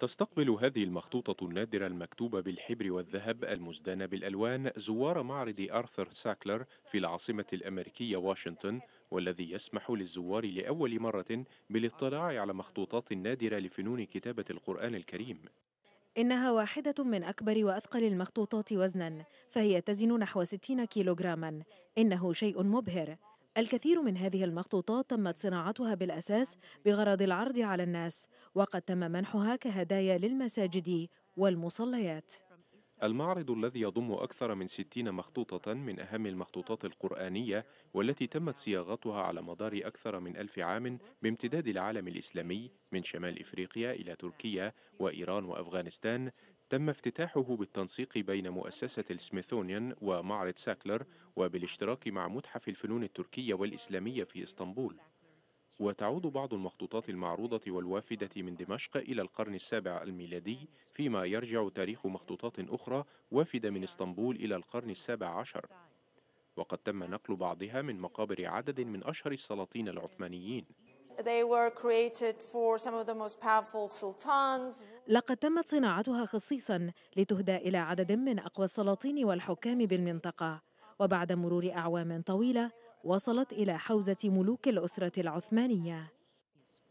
تستقبل هذه المخطوطة النادرة المكتوبة بالحبر والذهب المزدانة بالألوان زوار معرض آرثر ساكلر في العاصمة الأمريكية واشنطن والذي يسمح للزوار لأول مرة بالاطلاع على مخطوطات نادرة لفنون كتابة القرآن الكريم إنها واحدة من أكبر وأثقل المخطوطات وزناً فهي تزن نحو 60 كيلوغراماً إنه شيء مبهر الكثير من هذه المخطوطات تمت صناعتها بالأساس بغرض العرض على الناس وقد تم منحها كهدايا للمساجد والمصليات المعرض الذي يضم أكثر من 60 مخطوطة من أهم المخطوطات القرآنية والتي تمت صياغتها على مدار أكثر من ألف عام بامتداد العالم الإسلامي من شمال إفريقيا إلى تركيا وإيران وأفغانستان تم افتتاحه بالتنسيق بين مؤسسة السميثونيان ومعرض ساكلر وبالاشتراك مع متحف الفنون التركية والإسلامية في إسطنبول وتعود بعض المخطوطات المعروضة والوافدة من دمشق إلى القرن السابع الميلادي فيما يرجع تاريخ مخطوطات أخرى وافدة من إسطنبول إلى القرن السابع عشر وقد تم نقل بعضها من مقابر عدد من أشهر السلاطين العثمانيين لقد تمت صناعتها خصيصا لتهدى إلى عدد من أقوى السلاطين والحكام بالمنطقة وبعد مرور أعوام طويلة وصلت إلى حوزة ملوك الأسرة العثمانية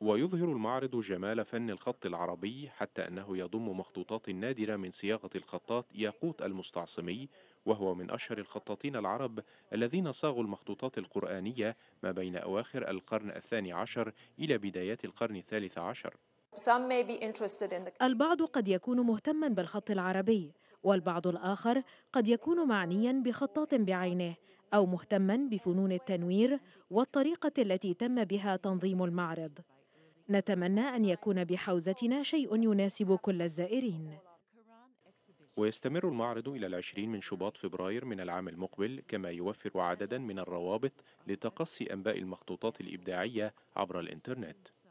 ويظهر المعرض جمال فن الخط العربي حتى أنه يضم مخطوطات نادرة من صياغة الخطاط ياقوت المستعصمي وهو من أشهر الخطاطين العرب الذين صاغوا المخطوطات القرآنية ما بين أواخر القرن الثاني عشر إلى بدايات القرن الثالث عشر البعض قد يكون مهتما بالخط العربي والبعض الآخر قد يكون معنيا بخطاط بعينه أو مهتما بفنون التنوير والطريقة التي تم بها تنظيم المعرض نتمنى أن يكون بحوزتنا شيء يناسب كل الزائرين ويستمر المعرض إلى العشرين من شباط فبراير من العام المقبل كما يوفر عددا من الروابط لتقصي أنباء المخطوطات الإبداعية عبر الإنترنت